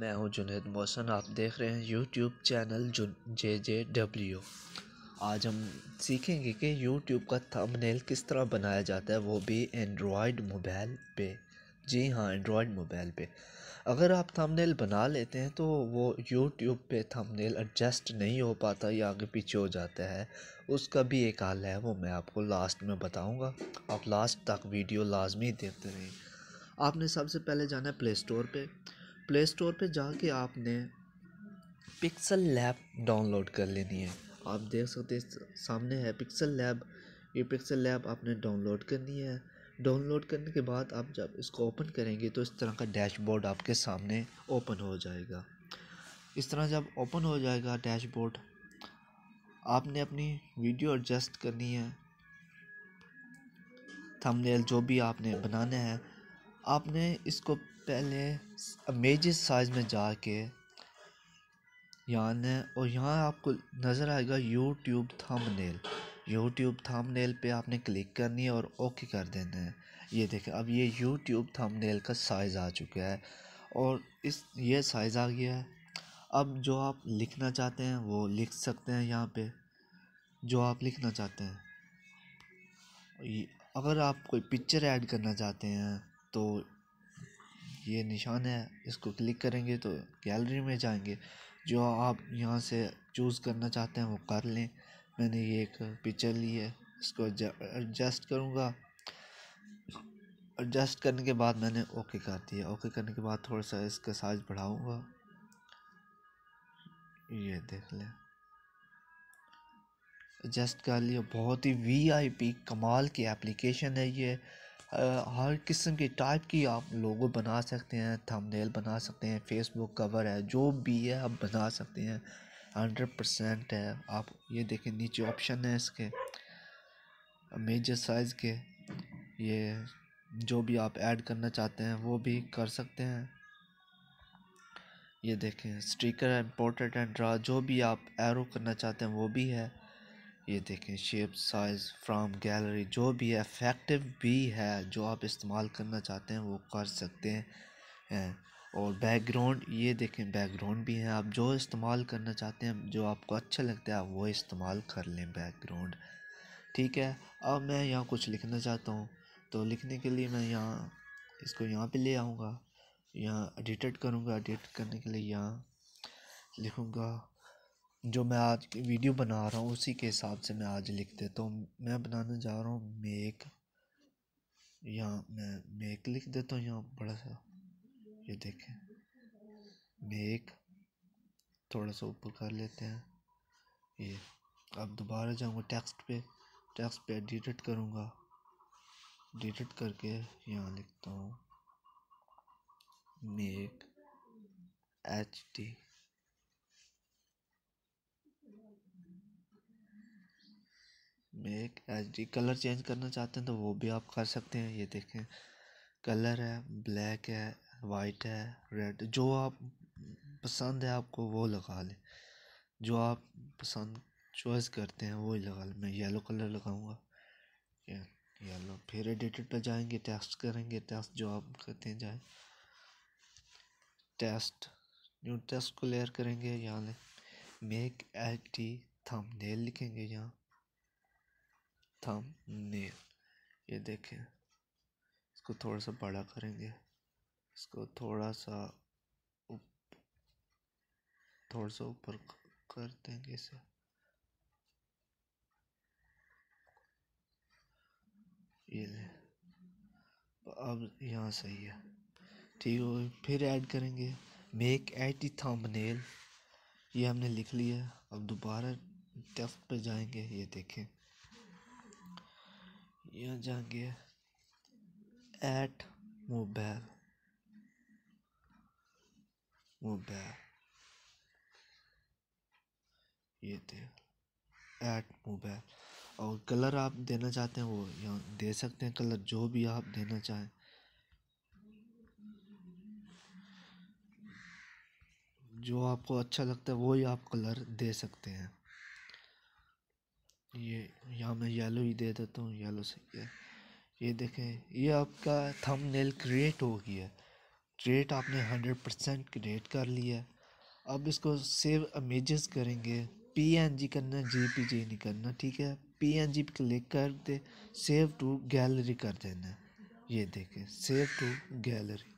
मैं हूं जुनेद मोहसन आप देख रहे हैं YouTube channel J J W आज हम सीखेंगे कि यूट्यूब का थंबनेल किस तरह बनाया जाता है वो भी एंड्रॉयड मोबाइल पे जी हाँ एंड्रॉयड मोबाइल पे अगर आप थंबनेल बना लेते हैं तो वो यूट्यूब पे थंबनेल एडजस्ट नहीं हो पाता या आगे पीछे हो जाता है उसका भी एक हाल है वो मैं आपको लास्ट में बताऊँगा आप लास्ट तक वीडियो लाजमी देखते रहें आपने सबसे पहले जाना है प्ले स्टोर पर प्ले स्टोर पर जाके आपने पिक्सल लैब डाउनलोड कर लेनी है आप देख सकते सामने है पिक्सल लैब ये पिक्सल लैब आपने डाउनलोड करनी है डाउनलोड करने के बाद आप जब इसको ओपन करेंगे तो इस तरह का डैशबोर्ड आपके सामने ओपन हो जाएगा इस तरह जब ओपन हो जाएगा डैशबोर्ड आपने अपनी वीडियो एडजस्ट करनी है थंबनेल जो भी आपने बनाना है आपने इसको पहले मेजर साइज़ में जाके यहाँ ने और यहाँ आपको नज़र आएगा यूट्यूब थंबनेल यूट्यूब थंबनेल पे आपने क्लिक करनी है और ओके कर देना है ये देखें अब ये यूट्यूब थंबनेल का साइज़ आ चुका है और इस ये साइज़ आ गया है अब जो आप लिखना चाहते हैं वो लिख सकते हैं यहाँ पे जो आप लिखना चाहते हैं अगर आप कोई पिक्चर ऐड करना चाहते हैं तो ये निशान है इसको क्लिक करेंगे तो गैलरी में जाएंगे जो आप यहाँ से चूज़ करना चाहते हैं वो कर लें मैंने ये एक पिक्चर ली है इसको एडजस्ट करूँगा एडजस्ट करने के बाद मैंने ओके कर दिया ओके करने के बाद थोड़ा सा इसका साइज बढ़ाऊँगा ये देख लें एडजस्ट कर लिया बहुत ही वीआईपी कमाल की एप्लीकेशन है ये हर किस्म की टाइप की आप लोगो बना सकते हैं थंबनेल बना सकते हैं फेसबुक कवर है जो भी है आप बना सकते हैं हंड्रेड परसेंट है आप ये देखें नीचे ऑप्शन है इसके मेजर साइज़ के ये जो भी आप ऐड करना चाहते हैं वो भी कर सकते हैं ये देखें स्टिकर है इम्पोर्टेंट एंड ड्रा जो भी आप एरो करना चाहते हैं वो भी है ये देखें शेप साइज़ फ्राम गैलरी जो भी है इफेक्टिव भी है जो आप इस्तेमाल करना चाहते हैं वो कर सकते हैं और बैकग्राउंड ये देखें बैकग्राउंड भी है आप जो इस्तेमाल करना चाहते हैं जो आपको अच्छा लगता है वो इस्तेमाल कर लें बैकग्राउंड ठीक है अब मैं यहाँ कुछ लिखना चाहता हूँ तो लिखने के लिए मैं यहाँ इसको यहाँ पे ले आऊँगा यहाँ एडिटेड करूँगा एडिट करने के लिए यहाँ लिखूँगा जो मैं आज की वीडियो बना रहा हूँ उसी के हिसाब से मैं आज लिख देता हूँ मैं बनाने जा रहा हूँ मेक यहाँ मैं मेक लिख देता हूँ यहाँ बड़ा सा ये देखें मेक थोड़ा सा ऊपर कर लेते हैं ये अब दोबारा जाऊँगा टेक्स्ट पे टेक्स्ट पे एडिट करूँगा एडिट करके यहाँ लिखता हूँ make H D make H D colour change करना चाहते हैं तो वो भी आप कर सकते हैं ये देखें कलर है ब्लैक है वाइट है रेड जो आप पसंद है आपको वो लगा लें जो आप पसंद चॉइस करते हैं वो ही लगा लें मैं येलो कलर लगाऊंगा येलो फिर एडिटेड पर जाएंगे टेस्ट करेंगे टेस्ट जो आप करते हैं जाए टेस्ट न्यू टेस्ट को लेयर करेंगे यहाँ लें मेक एच डी थम लिखेंगे यहाँ नेल ये देखें इसको थोड़ा सा बड़ा करेंगे इसको थोड़ा सा उप थोड़ा सा ऊपर कर देंगे इसे ये अब यहाँ सही है ठीक हो फिर ऐड करेंगे मेक एट दी थंबनेल ये हमने लिख लिया अब दोबारा टेस्ट पे जाएंगे ये देखें यहाँ जाएंगे एट मोबाइल मोबाइल ये थे ऐट मोबाइल और कलर आप देना चाहते हैं वो यहाँ दे सकते हैं कलर जो भी आप देना चाहें जो आपको अच्छा लगता है वो ही आप कलर दे सकते हैं ये यहाँ मैं येलो ही दे देता हूँ येलो सही है ये देखें ये आपका थंबनेल क्रिएट हो गया क्रिएट आपने हंड्रेड परसेंट क्रिएट कर लिया अब इसको सेव इमेजेस करेंगे पी एन जी करना जीपीजी पी जी नहीं करना ठीक है पी एन जी क्लिक कर दे सेव टू गैलरी कर देना ये देखें सेव टू गैलरी